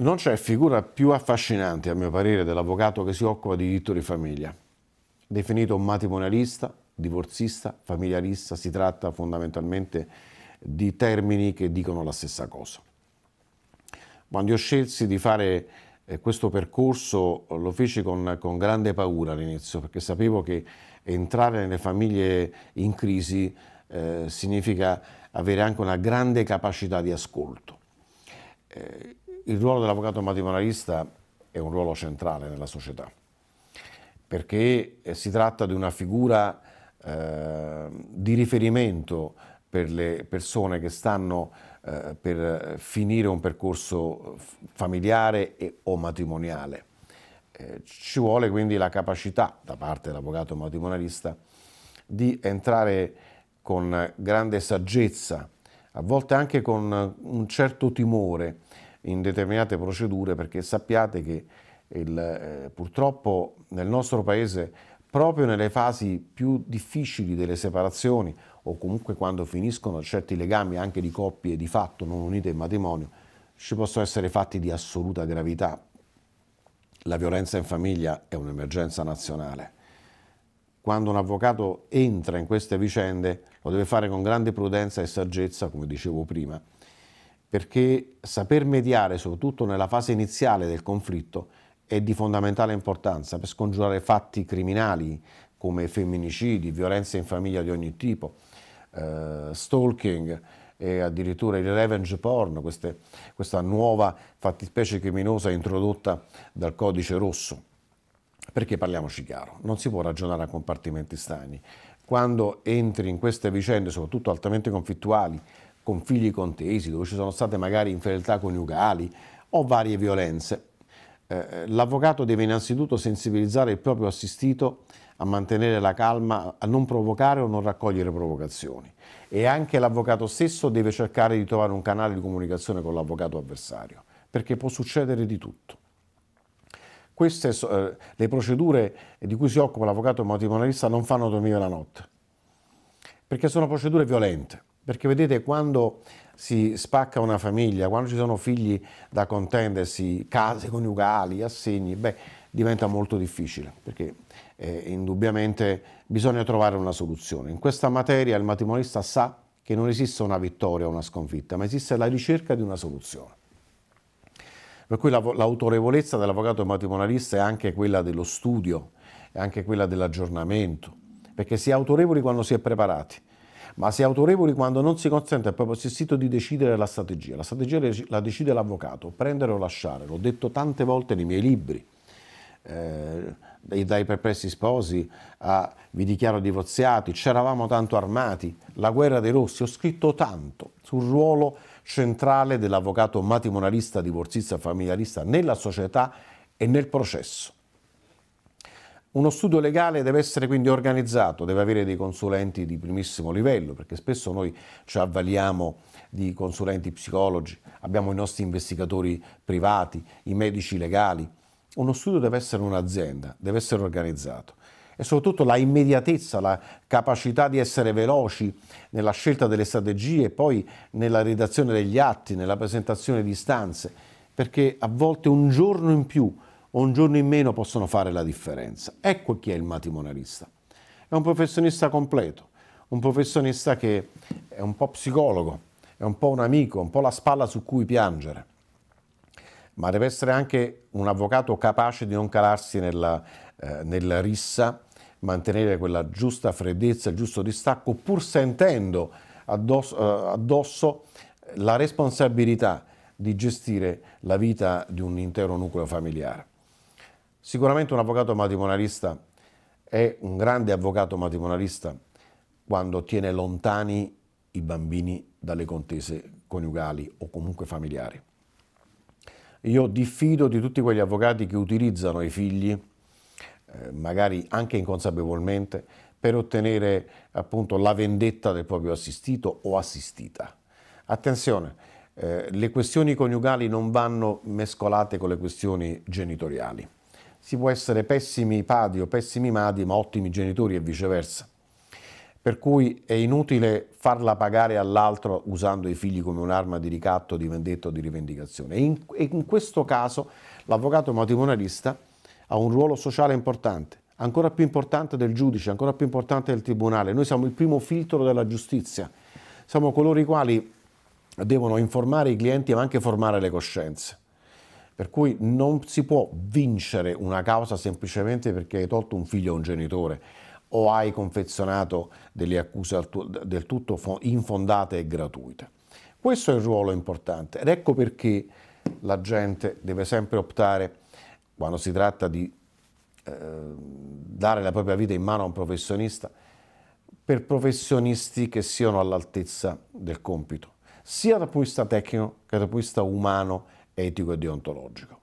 Non c'è figura più affascinante, a mio parere, dell'avvocato che si occupa di diritto di famiglia. Definito matrimonialista, divorzista, familiarista, si tratta fondamentalmente di termini che dicono la stessa cosa. Quando io scelsi di fare eh, questo percorso lo feci con, con grande paura all'inizio, perché sapevo che entrare nelle famiglie in crisi eh, significa avere anche una grande capacità di ascolto. Eh, il ruolo dell'avvocato matrimonialista è un ruolo centrale nella società, perché eh, si tratta di una figura eh, di riferimento per le persone che stanno eh, per finire un percorso familiare e, o matrimoniale. Eh, ci vuole quindi la capacità da parte dell'avvocato matrimonialista di entrare con grande saggezza, a volte anche con un certo timore, in determinate procedure perché sappiate che il, eh, purtroppo nel nostro paese proprio nelle fasi più difficili delle separazioni o comunque quando finiscono certi legami anche di coppie di fatto non unite in matrimonio ci possono essere fatti di assoluta gravità. La violenza in famiglia è un'emergenza nazionale. Quando un avvocato entra in queste vicende lo deve fare con grande prudenza e saggezza, come dicevo prima, perché saper mediare, soprattutto nella fase iniziale del conflitto, è di fondamentale importanza per scongiurare fatti criminali come femminicidi, violenze in famiglia di ogni tipo, eh, stalking e addirittura il revenge porn, queste, questa nuova fattispecie criminosa introdotta dal codice rosso. Perché parliamoci chiaro, non si può ragionare a compartimenti stagni. Quando entri in queste vicende, soprattutto altamente conflittuali, con figli contesi, dove ci sono state magari infedeltà coniugali o varie violenze. Eh, l'avvocato deve innanzitutto sensibilizzare il proprio assistito a mantenere la calma, a non provocare o non raccogliere provocazioni. E anche l'avvocato stesso deve cercare di trovare un canale di comunicazione con l'avvocato avversario, perché può succedere di tutto. Queste eh, le procedure di cui si occupa l'avvocato matrimonialista non fanno dormire la notte, perché sono procedure violente perché vedete, quando si spacca una famiglia, quando ci sono figli da contendersi, case coniugali, assegni, beh, diventa molto difficile, perché eh, indubbiamente bisogna trovare una soluzione. In questa materia il matrimonialista sa che non esiste una vittoria o una sconfitta, ma esiste la ricerca di una soluzione. Per cui l'autorevolezza dell'avvocato matrimonialista è anche quella dello studio, è anche quella dell'aggiornamento, perché si è autorevoli quando si è preparati ma si è autorevoli quando non si consente al proprio assistito di decidere la strategia. La strategia la decide l'avvocato, prendere o lasciare, l'ho detto tante volte nei miei libri. Eh, dai perplessi sposi a vi dichiaro divorziati, c'eravamo tanto armati, la guerra dei rossi, ho scritto tanto sul ruolo centrale dell'avvocato matrimonialista, divorzista, familiarista nella società e nel processo. Uno studio legale deve essere quindi organizzato, deve avere dei consulenti di primissimo livello, perché spesso noi ci avvaliamo di consulenti psicologi, abbiamo i nostri investigatori privati, i medici legali. Uno studio deve essere un'azienda, deve essere organizzato e soprattutto la immediatezza, la capacità di essere veloci nella scelta delle strategie e poi nella redazione degli atti, nella presentazione di istanze, perché a volte un giorno in più o un giorno in meno possono fare la differenza. Ecco chi è il matrimonialista. È un professionista completo, un professionista che è un po' psicologo, è un po' un amico, un po' la spalla su cui piangere, ma deve essere anche un avvocato capace di non calarsi nella, eh, nella rissa, mantenere quella giusta freddezza, il giusto distacco, pur sentendo addosso, eh, addosso la responsabilità di gestire la vita di un intero nucleo familiare. Sicuramente un avvocato matrimonialista è un grande avvocato matrimonialista quando tiene lontani i bambini dalle contese coniugali o comunque familiari. Io diffido di tutti quegli avvocati che utilizzano i figli, eh, magari anche inconsapevolmente, per ottenere appunto la vendetta del proprio assistito o assistita. Attenzione, eh, le questioni coniugali non vanno mescolate con le questioni genitoriali si può essere pessimi padri o pessimi madri, ma ottimi genitori e viceversa. Per cui è inutile farla pagare all'altro usando i figli come un'arma di ricatto, di vendetta o di rivendicazione. E in, e in questo caso l'avvocato matrimonialista ha un ruolo sociale importante, ancora più importante del giudice, ancora più importante del tribunale. Noi siamo il primo filtro della giustizia, siamo coloro i quali devono informare i clienti ma anche formare le coscienze. Per cui non si può vincere una causa semplicemente perché hai tolto un figlio a un genitore o hai confezionato delle accuse del tutto infondate e gratuite. Questo è il ruolo importante ed ecco perché la gente deve sempre optare, quando si tratta di eh, dare la propria vita in mano a un professionista, per professionisti che siano all'altezza del compito, sia dal punto di vista tecnico che dal punto di vista umano etico e deontologico.